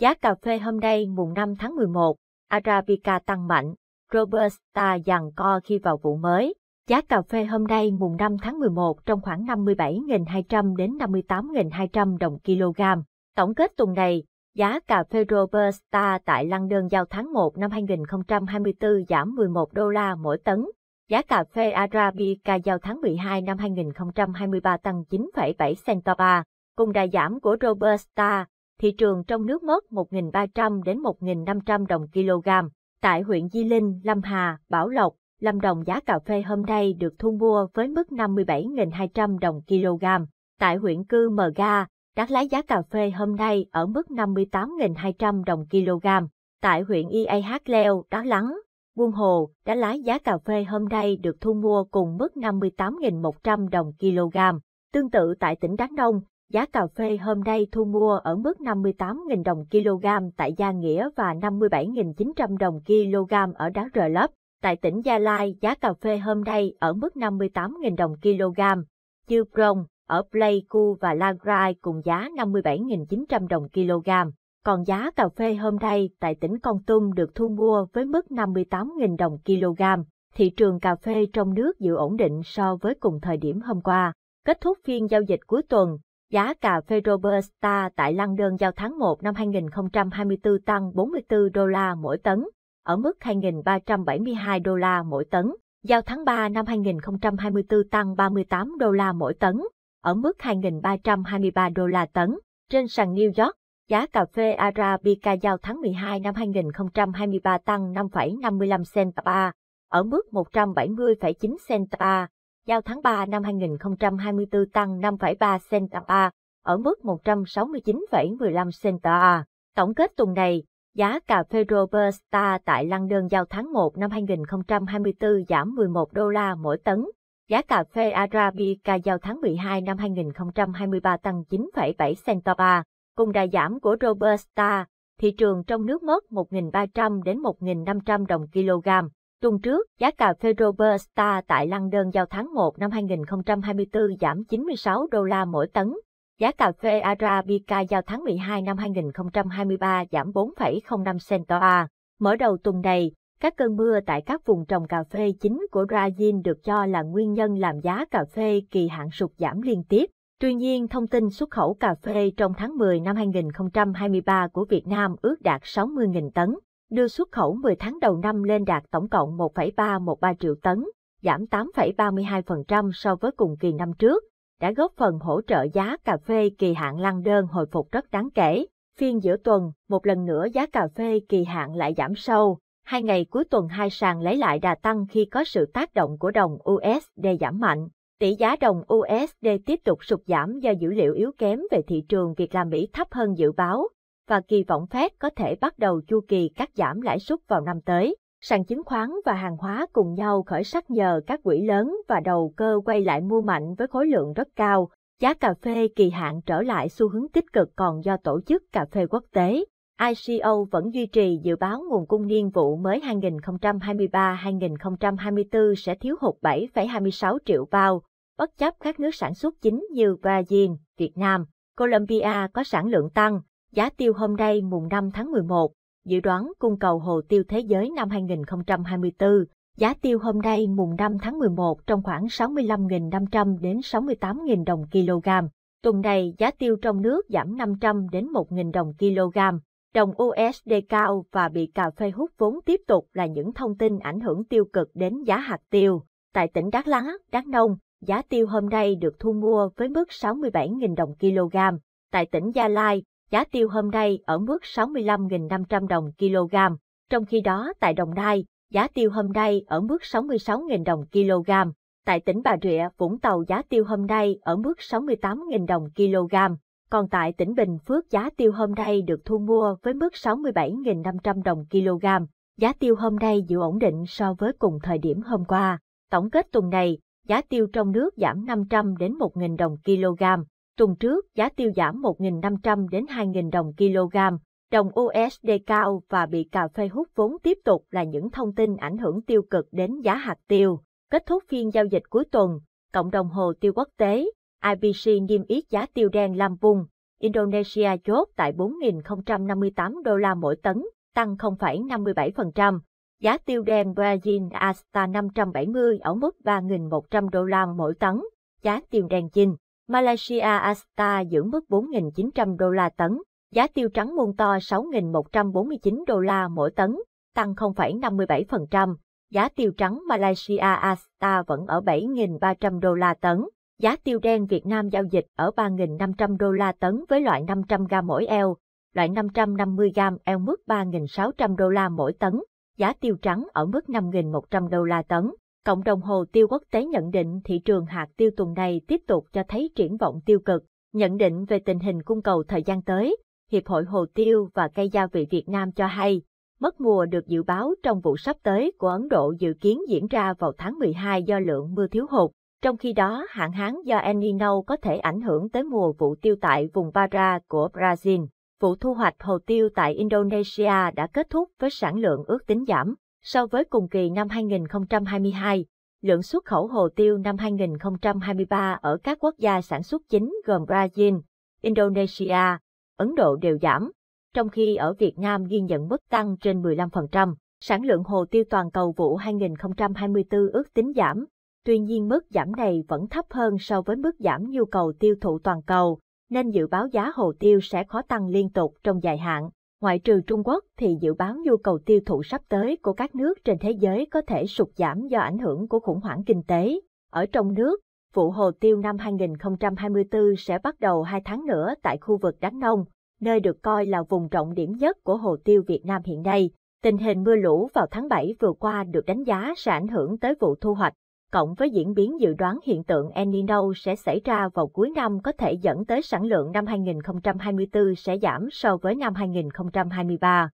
Giá cà phê hôm nay mùng 5 tháng 11, Arabica tăng mạnh, Robusta giằng co khi vào vụ mới. Giá cà phê hôm nay mùng 5 tháng 11 trong khoảng 57.200 đến 58.200 đồng kg. Tổng kết tuần này, giá cà phê Robusta tại lăng đơn giao tháng 1 năm 2024 giảm 11 đô la mỗi tấn. Giá cà phê Arabica giao tháng 12 năm 2023 tăng 9,7 cent per ba. Cùng đà giảm của Robusta, thị trường trong nước mất 1.300 đến 1.500 đồng kg. Tại huyện Di Linh, Lâm Hà, Bảo Lộc, Lâm Đồng giá cà phê hôm nay được thu mua với mức 57.200 đồng kg. Tại huyện Cư Mờ Ga, Đắk Lái giá cà phê hôm nay ở mức 58.200 đồng kg. Tại huyện IAH Leo, Đắk Lắng, Buôn Hồ, Đá Lái giá cà phê hôm nay được thu mua cùng mức 58.100 đồng kg. Tương tự tại tỉnh Đắk Nông, Giá cà phê hôm nay thu mua ở mức 58.000 đồng kg tại Gia Nghĩa và 57.900 đồng kg ở Đá Rờ Lấp. Tại tỉnh Gia Lai, giá cà phê hôm nay ở mức 58.000 đồng kg. chư Prong, ở Pleiku và Lagrai cùng giá 57.900 đồng kg. Còn giá cà phê hôm nay tại tỉnh Con Tum được thu mua với mức 58.000 đồng kg. Thị trường cà phê trong nước giữ ổn định so với cùng thời điểm hôm qua. Kết thúc phiên giao dịch cuối tuần, Giá cà phê Robusta tại London giao tháng 1 năm 2024 tăng 44 đô la mỗi tấn, ở mức 2.372 đô la mỗi tấn. Giao tháng 3 năm 2024 tăng 38 đô la mỗi tấn, ở mức 2.323 đô la tấn. Trên sàn New York, giá cà phê Arabica giao tháng 12 năm 2023 tăng 5,55 cent per ở mức 170,9 cent per giao tháng 3 năm 2024 tăng 5,3 cent a à, à, ở mức 169,15 cent a. À, Tổng kết tuần này, giá cà phê Robusta tại London giao tháng 1 năm 2024 giảm 11 đô la mỗi tấn. Giá cà phê Arabica giao tháng 12 năm 2023 tăng 9,7 cent a. Cùng đà giảm của Robusta, thị trường trong nước mất 1.300 đến 1.500 đồng kg. Tuần trước, giá cà phê Robusta tại London giao tháng 1 năm 2024 giảm 96 đô la mỗi tấn. Giá cà phê Arabica giao tháng 12 năm 2023 giảm 4,05 cent toa. Mở đầu tuần này, các cơn mưa tại các vùng trồng cà phê chính của Brazil được cho là nguyên nhân làm giá cà phê kỳ hạn sụt giảm liên tiếp. Tuy nhiên, thông tin xuất khẩu cà phê trong tháng 10 năm 2023 của Việt Nam ước đạt 60.000 tấn, đưa xuất khẩu 10 tháng đầu năm lên đạt tổng cộng 1,313 triệu tấn, giảm 8,32% so với cùng kỳ năm trước, đã góp phần hỗ trợ giá cà phê kỳ hạn lăn đơn hồi phục rất đáng kể. Phiên giữa tuần, một lần nữa giá cà phê kỳ hạn lại giảm sâu. Hai ngày cuối tuần hai sàn lấy lại đà tăng khi có sự tác động của đồng USD giảm mạnh. Tỷ giá đồng USD tiếp tục sụt giảm do dữ liệu yếu kém về thị trường việc làm Mỹ thấp hơn dự báo và kỳ vọng phép có thể bắt đầu chu kỳ cắt giảm lãi suất vào năm tới. Sàn chứng khoán và hàng hóa cùng nhau khởi sắc nhờ các quỹ lớn và đầu cơ quay lại mua mạnh với khối lượng rất cao. Giá cà phê kỳ hạn trở lại xu hướng tích cực còn do tổ chức cà phê quốc tế. ICO vẫn duy trì dự báo nguồn cung niên vụ mới 2023-2024 sẽ thiếu hụt 7,26 triệu bao, bất chấp các nước sản xuất chính như Brazil, Việt Nam, Colombia có sản lượng tăng, Giá tiêu hôm nay mùng 5 tháng 11, dự đoán cung cầu hồ tiêu thế giới năm 2024. Giá tiêu hôm nay mùng 5 tháng 11 trong khoảng 65.500 đến 68.000 đồng kg. Tuần này giá tiêu trong nước giảm 500 đến 1.000 đồng kg. Đồng USD cao và bị cà phê hút vốn tiếp tục là những thông tin ảnh hưởng tiêu cực đến giá hạt tiêu. Tại tỉnh Đắk Lắk, Đắk Nông, giá tiêu hôm nay được thu mua với mức 67.000 đồng kg. Tại tỉnh Gia Lai, giá tiêu hôm nay ở mức 65.500 đồng kg, trong khi đó tại Đồng Nai, giá tiêu hôm nay ở mức 66.000 đồng kg, tại tỉnh Bà Rịa, Vũng Tàu giá tiêu hôm nay ở mức 68.000 đồng kg, còn tại tỉnh Bình Phước giá tiêu hôm nay được thu mua với mức 67.500 đồng kg. Giá tiêu hôm nay giữ ổn định so với cùng thời điểm hôm qua. Tổng kết tuần này, giá tiêu trong nước giảm 500 đến 1.000 đồng kg, Tuần trước, giá tiêu giảm 1.500 đến 2.000 đồng kg, đồng USD cao và bị cà phê hút vốn tiếp tục là những thông tin ảnh hưởng tiêu cực đến giá hạt tiêu. Kết thúc phiên giao dịch cuối tuần, cộng đồng hồ tiêu quốc tế, IBC niêm yết giá tiêu đen Lam vùng Indonesia chốt tại 4.058 đô la mỗi tấn, tăng 0,57%. Giá tiêu đen Brazil Asta 570 ở mức 3.100 đô la mỗi tấn. Giá tiêu đen chinh Malaysia Asta giữ mức 4.900 đô la tấn, giá tiêu trắng muôn to 6.149 đô la mỗi tấn, tăng 0,57%, giá tiêu trắng Malaysia Asta vẫn ở 7.300 đô la tấn, giá tiêu đen Việt Nam giao dịch ở 3.500 đô la tấn với loại 500 g mỗi eo, loại 550 g eo mức 3.600 đô la mỗi tấn, giá tiêu trắng ở mức 5.100 đô la tấn. Cộng đồng hồ tiêu quốc tế nhận định thị trường hạt tiêu tuần này tiếp tục cho thấy triển vọng tiêu cực, nhận định về tình hình cung cầu thời gian tới, Hiệp hội Hồ tiêu và cây gia vị Việt Nam cho hay, mất mùa được dự báo trong vụ sắp tới của Ấn Độ dự kiến diễn ra vào tháng 12 do lượng mưa thiếu hụt, trong khi đó hạn hán do El Nino có thể ảnh hưởng tới mùa vụ tiêu tại vùng Para của Brazil. Vụ thu hoạch hồ tiêu tại Indonesia đã kết thúc với sản lượng ước tính giảm So với cùng kỳ năm 2022, lượng xuất khẩu hồ tiêu năm 2023 ở các quốc gia sản xuất chính gồm Brazil, Indonesia, Ấn Độ đều giảm, trong khi ở Việt Nam ghi nhận mức tăng trên 15%. Sản lượng hồ tiêu toàn cầu vụ 2024 ước tính giảm, tuy nhiên mức giảm này vẫn thấp hơn so với mức giảm nhu cầu tiêu thụ toàn cầu, nên dự báo giá hồ tiêu sẽ khó tăng liên tục trong dài hạn ngoại trừ Trung Quốc thì dự báo nhu cầu tiêu thụ sắp tới của các nước trên thế giới có thể sụt giảm do ảnh hưởng của khủng hoảng kinh tế. Ở trong nước, vụ hồ tiêu năm 2024 sẽ bắt đầu 2 tháng nữa tại khu vực Đắk Nông, nơi được coi là vùng trọng điểm nhất của hồ tiêu Việt Nam hiện nay. Tình hình mưa lũ vào tháng 7 vừa qua được đánh giá sẽ ảnh hưởng tới vụ thu hoạch cộng với diễn biến dự đoán hiện tượng El Nino sẽ xảy ra vào cuối năm có thể dẫn tới sản lượng năm 2024 sẽ giảm so với năm 2023.